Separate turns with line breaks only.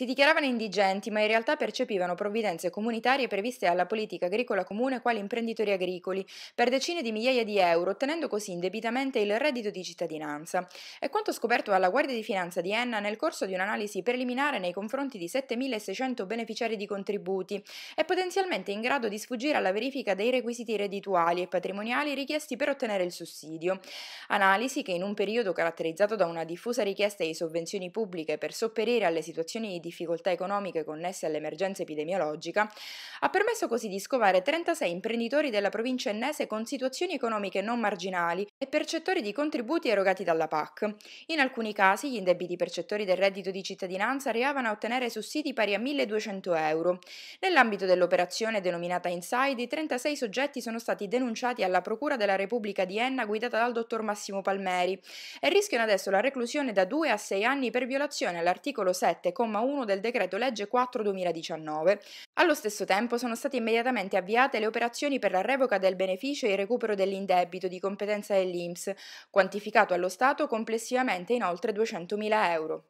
Si dichiaravano indigenti, ma in realtà percepivano provvidenze comunitarie previste alla politica agricola comune quali imprenditori agricoli per decine di migliaia di euro, ottenendo così indebitamente il reddito di cittadinanza. È quanto scoperto dalla Guardia di Finanza di Enna nel corso di un'analisi preliminare nei confronti di 7.600 beneficiari di contributi e potenzialmente in grado di sfuggire alla verifica dei requisiti reddituali e patrimoniali richiesti per ottenere il sussidio. Analisi che in un periodo caratterizzato da una diffusa richiesta di sovvenzioni pubbliche per sopperire alle situazioni di difficoltà economiche connesse all'emergenza epidemiologica, ha permesso così di scovare 36 imprenditori della provincia ennese con situazioni economiche non marginali e percettori di contributi erogati dalla PAC. In alcuni casi gli indebiti percettori del reddito di cittadinanza arrivavano a ottenere sussidi pari a 1.200 euro. Nell'ambito dell'operazione denominata Inside, i 36 soggetti sono stati denunciati alla Procura della Repubblica di Enna guidata dal dottor Massimo Palmeri e rischiano adesso la reclusione da 2 a 6 anni per violazione all'articolo 7,1 1 del decreto legge 4 2019. Allo stesso tempo sono state immediatamente avviate le operazioni per la revoca del beneficio e il recupero dell'indebito di competenza dell'INPS, quantificato allo Stato complessivamente in oltre 200.000 euro.